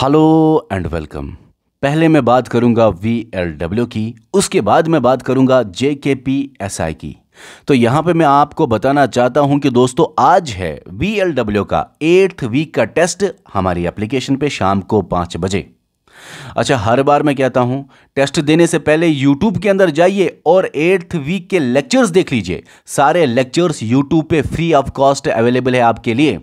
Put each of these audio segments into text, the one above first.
hello and welcome पहले मैं बात करूंगा वी एल डब्ल्यू की उसके बाद मैं बात करूंगा जे के पी एस आई की तो यहाँ पे मैं आपको बताना चाहता हूँ कि दोस्तों आज है वी एल डब्ल्यू का एट्थ वीक का टेस्ट हमारी एप्लीकेशन पे शाम को पाँच बजे अच्छा हर बार मैं कहता हूँ टेस्ट देने से पहले यूट्यूब के अंदर जाइए और एट्थ वीक के लेक्चर्स देख लीजिए सारे लेक्चर्स यूट्यूब पे फ्री ऑफ कॉस्ट अवेलेबल है आपके लिए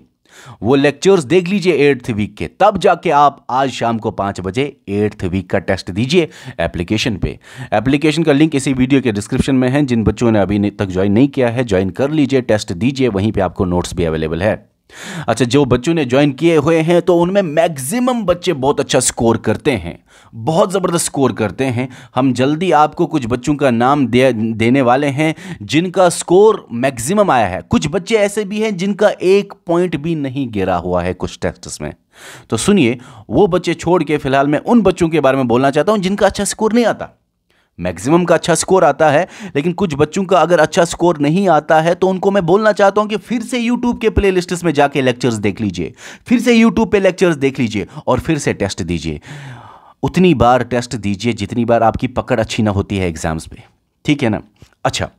वो लेक्चर्स देख लीजिए एट्थ वीक के तब जाके आप आज शाम को पाँच बजे एट्थ वीक का टेस्ट दीजिए एप्लीकेशन पे एप्लीकेशन का लिंक इसी वीडियो के डिस्क्रिप्शन में है जिन बच्चों ने अभी तक ज्वाइन नहीं किया है ज्वाइन कर लीजिए टेस्ट दीजिए वहीं पर आपको नोट्स भी अवेलेबल है अच्छा जो बच्चों ने ज्वाइन किए हुए हैं तो उनमें मैक्सिमम बच्चे बहुत अच्छा स्कोर करते हैं बहुत ज़बरदस्त स्कोर करते हैं हम जल्दी आपको कुछ बच्चों का नाम दे देने वाले हैं जिनका स्कोर मैक्सिमम आया है कुछ बच्चे ऐसे भी हैं जिनका एक पॉइंट भी नहीं गिरा हुआ है कुछ टेस्ट्स में तो सुनिए वो बच्चे छोड़ के फिलहाल मैं उन बच्चों के बारे में बोलना चाहता हूँ जिनका अच्छा स्कोर नहीं आता मैक्सिमम का अच्छा स्कोर आता है लेकिन कुछ बच्चों का अगर अच्छा स्कोर नहीं आता है तो उनको मैं बोलना चाहता हूं कि फिर से यूट्यूब के प्ले लिस्ट में जाके लेक्चर्स देख लीजिए फिर से यूट्यूब पे लेक्चर्स देख लीजिए और फिर से टेस्ट दीजिए उतनी बार टेस्ट दीजिए जितनी बार आपकी पकड़ अच्छी ना होती है एग्जाम्स में ठीक है ना अच्छा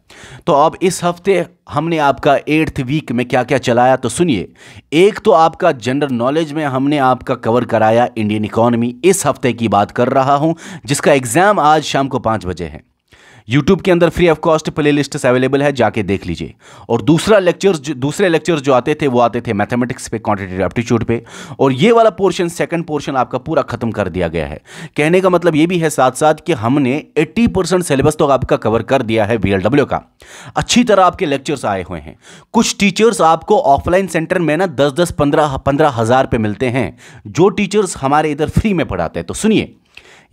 तो अब इस हफ्ते हमने आपका एट्थ वीक में क्या क्या चलाया तो सुनिए एक तो आपका जनरल नॉलेज में हमने आपका कवर कराया इंडियन इकोनॉमी इस हफ्ते की बात कर रहा हूं जिसका एग्ज़ाम आज शाम को पांच बजे है यूट्यूब के अंदर free of cost play list available है जाके देख लीजिए और दूसरा लेक्चर दूसरे लेक्चर जो आते थे वो आते थे मैथमेटिक्स पे क्वान्टिटेटिव एप्टीट्यूड पे और ये वाला पोर्शन सेकंड पोर्शन आपका पूरा खत्म कर दिया गया है कहने का मतलब ये भी है साथ साथ कि हमने 80 परसेंट सिलेबस तो आपका कवर कर दिया है बी का अच्छी तरह आपके लेक्चर्स आए हुए हैं कुछ टीचर्स आपको ऑफलाइन सेंटर में ना दस दस पंद्रह पंद्रह हज़ार पे मिलते हैं जो टीचर्स हमारे इधर फ्री में पढ़ाते हैं तो सुनिए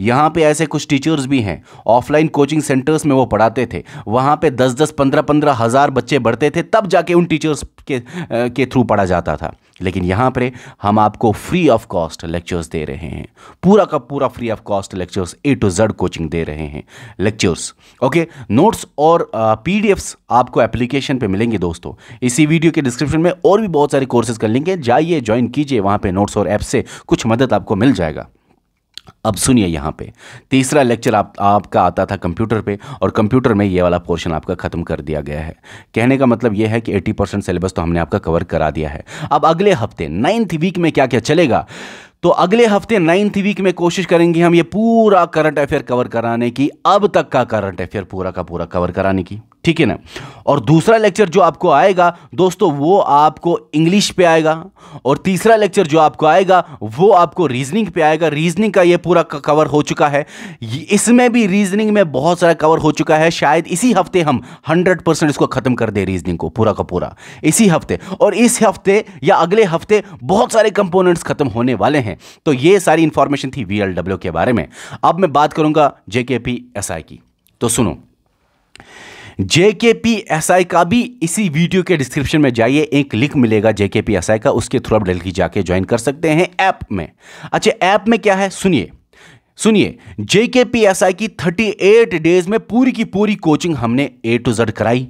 यहाँ पे ऐसे कुछ टीचर्स भी हैं ऑफलाइन कोचिंग सेंटर्स में वो पढ़ाते थे वहाँ पे दस दस पंद्रह पंद्रह हज़ार बच्चे बढ़ते थे तब जाके उन टीचर्स के के थ्रू पढ़ा जाता था लेकिन यहाँ पर हम आपको फ्री ऑफ कॉस्ट लेक्चर्स दे रहे हैं पूरा का पूरा free of cost lectures A to Z coaching दे रहे हैं लेक्चर्स ओके नोट्स और पी आपको एप्लीकेशन पे मिलेंगे दोस्तों इसी वीडियो के डिस्क्रिप्शन में और भी बहुत सारे कोर्सेज कर लेंगे जाइए ज्वाइन कीजिए वहाँ पर नोट्स और ऐप से कुछ मदद आपको मिल जाएगा अब सुनिए यहाँ पे तीसरा लेक्चर आप आपका आता था कंप्यूटर पे और कंप्यूटर में ये वाला पोर्शन आपका ख़त्म कर दिया गया है कहने का मतलब ये है कि 80 परसेंट सिलेबस तो हमने आपका कवर करा दिया है अब अगले हफ्ते नाइन्थ वीक में क्या क्या चलेगा तो अगले हफ्ते नाइन्थ वीक में कोशिश करेंगे हम ये पूरा करंट अफेयर कवर कराने की अब तक का करंट अफेयर पूरा का पूरा कवर कराने की ठीक है ना और दूसरा लेक्चर जो आपको आएगा दोस्तों वो आपको इंग्लिश पे आएगा और तीसरा लेक्चर जो आपको आएगा वो आपको रीजनिंग पे आएगा रीजनिंग का ये पूरा कवर हो चुका है इसमें भी रीजनिंग में बहुत सारा कवर हो चुका है शायद इसी हफ्ते हम 100 परसेंट इसको ख़त्म कर दें रीजनिंग को पूरा का पूरा इसी हफ्ते और इस हफ्ते या अगले हफ्ते बहुत सारे कंपोनेंट्स ख़त्म होने वाले हैं तो ये सारी इंफॉर्मेशन थी वी के बारे में अब मैं बात करूँगा जे की तो सुनो जेके पी एस आई का भी इसी वीडियो के डिस्क्रिप्शन में जाइए एक लिंक मिलेगा जेके पी एस आई का उसके थ्रू आप डेल्ही जाके ज्वाइन कर सकते हैं ऐप में अच्छा ऐप में क्या है सुनिए सुनिए जेके पी एस आई की 38 डेज में पूरी की पूरी कोचिंग हमने ए टू जेड कराई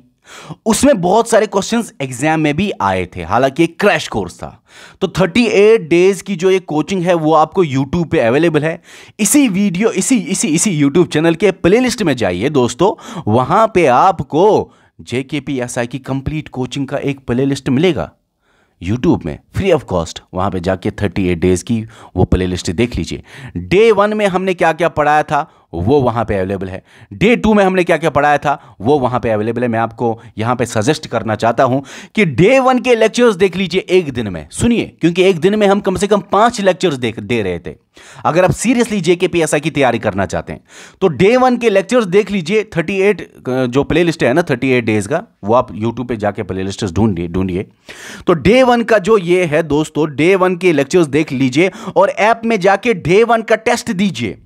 उसमें बहुत सारे क्वेश्चंस एग्जाम में भी आए थे हालांकि एक क्रैश कोर्स था तो 38 डेज की जो ये कोचिंग है वो आपको यूट्यूब पे अवेलेबल है इसी वीडियो इसी इसी इसी यूट्यूब चैनल के प्लेलिस्ट में जाइए दोस्तों वहां पे आपको जेके पी एस आई की कंप्लीट कोचिंग का एक प्लेलिस्ट मिलेगा यूट्यूब में फ्री ऑफ कॉस्ट वहां पे जाके 38 डेज़ की वो प्लेलिस्ट देख लीजिए डे वन में हमने क्या क्या पढ़ाया था वो वहाँ पे अवेलेबल है डे टू में हमने क्या क्या पढ़ाया था वो वहाँ पे अवेलेबल है मैं आपको यहाँ पे सजेस्ट करना चाहता हूँ कि डे वन के लेक्चर्स देख लीजिए एक दिन में सुनिए क्योंकि एक दिन में हम कम से कम पाँच लेक्चर्स देख दे रहे थे अगर आप सीरियसली जे के पी की तैयारी करना चाहते हैं तो डे वन के लेक्चर्स देख लीजिए थर्टी एट जो प्ले लिस्ट है ना थर्टी एट डेज का वो आप यूट्यूब पर जाके प्ले लिस्ट ढूंढिए ढूंढिए तो डे वन का जो ये है दोस्तों डे वन के लेक्चर्स देख लीजिए और ऐप में जाके डे वन का टेस्ट दीजिए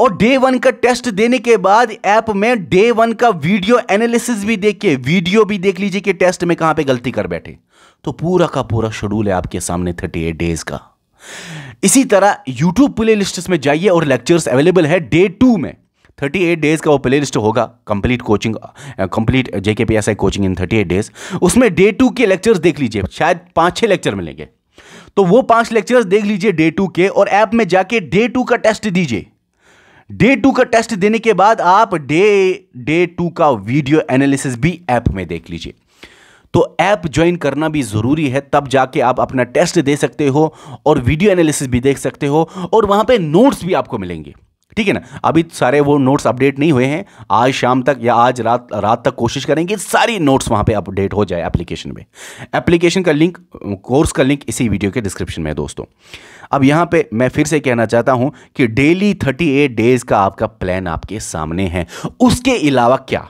और डे वन का टेस्ट देने के बाद ऐप में डे वन का वीडियो एनालिसिस भी देखिए वीडियो भी देख लीजिए कि टेस्ट में कहां पे गलती कर बैठे तो पूरा का पूरा शेड्यूल है आपके सामने थर्टी एट डेज का इसी तरह यूट्यूब प्ले लिस्ट में जाइए और लेक्चर्स अवेलेबल है डे टू में 38 डेज का वो प्ले लिस्ट होगा complete coaching complete JK P S I coaching in 38 days उसमें डे टू के लेक्चर्स देख लीजिए शायद पांच छह लेक्चर मिलेंगे तो वो पांच लेक्चर्स देख लीजिए डे टू के और ऐप में जाके डे टू का टेस्ट दीजिए डे टू का टेस्ट देने के बाद आप डे डे टू का वीडियो एनालिसिस भी ऐप में देख लीजिए तो ऐप ज्वाइन करना भी ज़रूरी है तब जाके आप अपना टेस्ट दे सकते हो और वीडियो एनालिसिस भी देख सकते हो और वहां पे नोट्स भी आपको मिलेंगे ठीक है ना अभी सारे वो नोट्स अपडेट नहीं हुए हैं आज शाम तक या आज रात रात तक कोशिश करेंगे सारी नोट्स वहां पे अपडेट हो जाए एप्लीकेशन में एप्लीकेशन का लिंक कोर्स का लिंक इसी वीडियो के डिस्क्रिप्शन में है दोस्तों अब यहाँ पे मैं फिर से कहना चाहता हूँ कि डेली थर्टी एट डेज का आपका प्लान आपके सामने है उसके अलावा क्या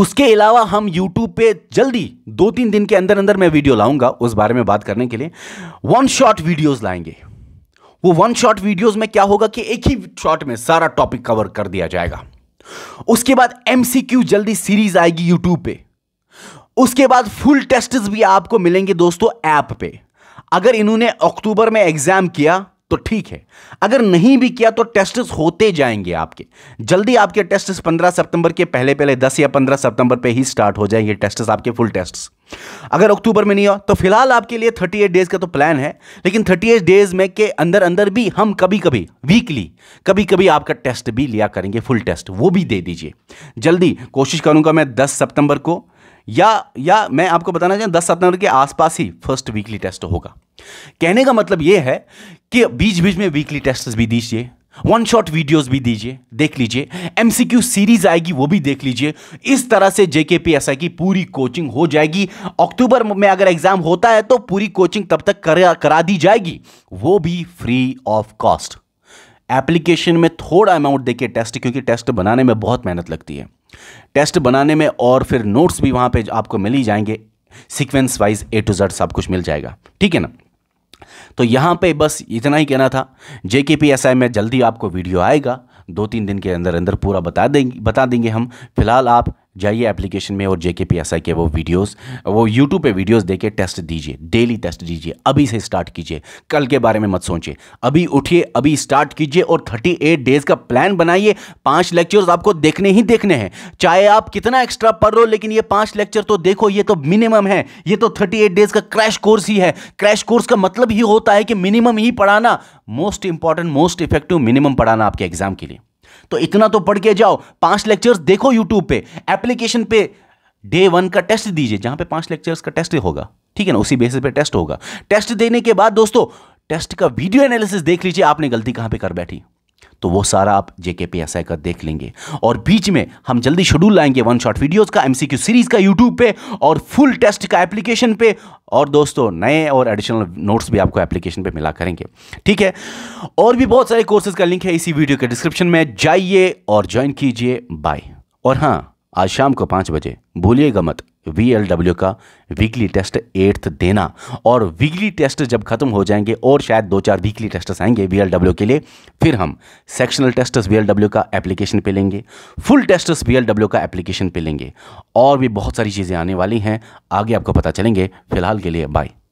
उसके अलावा हम YouTube पे जल्दी दो तीन दिन के अंदर अंदर मैं वीडियो लाऊंगा उस बारे में बात करने के लिए वन शॉट वीडियोस लाएंगे वो वन शॉट वीडियोस में क्या होगा कि एक ही शॉट में सारा टॉपिक कवर कर दिया जाएगा उसके बाद एमसीक्यू जल्दी सीरीज आएगी यूट्यूब पे उसके बाद फुल टेस्ट भी आपको मिलेंगे दोस्तों ऐप पे अगर इन्होंने अक्टूबर में एग्जाम किया तो ठीक है अगर नहीं भी किया तो टेस्ट होते जाएंगे आपके जल्दी आपके टेस्ट 15 सितंबर के पहले पहले 10 या 15 सितंबर पे ही स्टार्ट हो जाएंगे टेस्ट आपके फुल टेस्ट अगर अक्टूबर में नहीं हो तो फिलहाल आपके लिए 38 डेज का तो प्लान है लेकिन 38 डेज में के अंदर अंदर भी हम कभी कभी वीकली कभी कभी आपका टेस्ट भी लिया करेंगे फुल टेस्ट वो भी दे दीजिए जल्दी कोशिश करूंगा मैं दस सितंबर को या या मैं आपको बताना चाहूँ दस सितंबर के आसपास ही फर्स्ट वीकली टेस्ट होगा कहने का मतलब यह है कि बीच बीच में वीकली टेस्ट भी दीजिए वन शॉट वीडियोस भी दीजिए देख लीजिए एमसीक्यू सीरीज आएगी वो भी देख लीजिए इस तरह से जेके पी जेकेपीएसआई की पूरी कोचिंग हो जाएगी अक्टूबर में अगर एग्जाम होता है तो पूरी कोचिंग तब तक करा करा दी जाएगी वो भी फ्री ऑफ कॉस्ट एप्लीकेशन में थोड़ा अमाउंट देके टेस्ट क्योंकि टेस्ट बनाने में बहुत मेहनत लगती है टेस्ट बनाने में और फिर नोट्स भी वहाँ पे आपको मिल ही जाएंगे sequence wise A to Z सब कुछ मिल जाएगा ठीक है ना तो यहां पे बस इतना ही कहना था जेके पी एस आई में जल्दी आपको वीडियो आएगा दो तीन दिन के अंदर अंदर पूरा बता देंगे बता देंगे हम फिलहाल आप जाइए एप्लीकेशन में और जे के पी एस आई के वो वीडियोस वो यूट्यूब पे वीडियोस देके टेस्ट दीजिए डेली टेस्ट दीजिए अभी से स्टार्ट कीजिए कल के बारे में मत सोचिए अभी उठिए अभी स्टार्ट कीजिए और 38 डेज का प्लान बनाइए पांच लेक्चर्स आपको देखने ही देखने हैं चाहे आप कितना एक्स्ट्रा पढ़ रहे हो लेकिन ये पाँच लेक्चर तो देखो ये तो मिनिमम है ये तो थर्टी डेज का क्रैश कोर्स ही है क्रैश कोर्स का मतलब ही होता है कि मिनिमम ही पढ़ाना most important most effective minimum पढ़ाना आपके एग्जाम के लिए तो इतना तो पढ़ के जाओ पांच लेक्चर्स देखो यूट्यूब पे एप्लीकेशन पे डे वन का टेस्ट दीजिए जहां पे पांच लेक्चर्स का टेस्ट होगा ठीक है ना उसी बेसिस पे टेस्ट होगा टेस्ट देने के बाद दोस्तों टेस्ट का वीडियो एनालिसिस देख लीजिए आपने गलती कहां पे कर बैठी तो वो सारा आप जेके पी एस आई का देख लेंगे और बीच में हम जल्दी शेड्यूल लाएंगे वन शॉट वीडियोज़ का एम सी क्यू सीरीज़ का यूट्यूब पे और फुल टेस्ट का एप्लीकेशन पे और दोस्तों नए और एडिशनल नोट्स भी आपको एप्लीकेशन पे मिला करेंगे ठीक है और भी बहुत सारे कोर्सेज का लिंक है इसी वीडियो के डिस्क्रिप्शन में जाइए और ज्वाइन कीजिए बाय और हाँ आज शाम को पाँच बजे भूलिएगा मत वी का वीकली टेस्ट एट्थ देना और वीकली टेस्ट जब ख़त्म हो जाएंगे और शायद दो चार वीकली टेस्ट आएंगे वी के लिए फिर हम सेक्शनल टेस्ट वी का एप्लीकेशन पे लेंगे फुल टेस्ट वी का एप्लीकेशन पे लेंगे और भी बहुत सारी चीज़ें आने वाली हैं आगे आपको पता चलेंगे फिलहाल के लिए बाय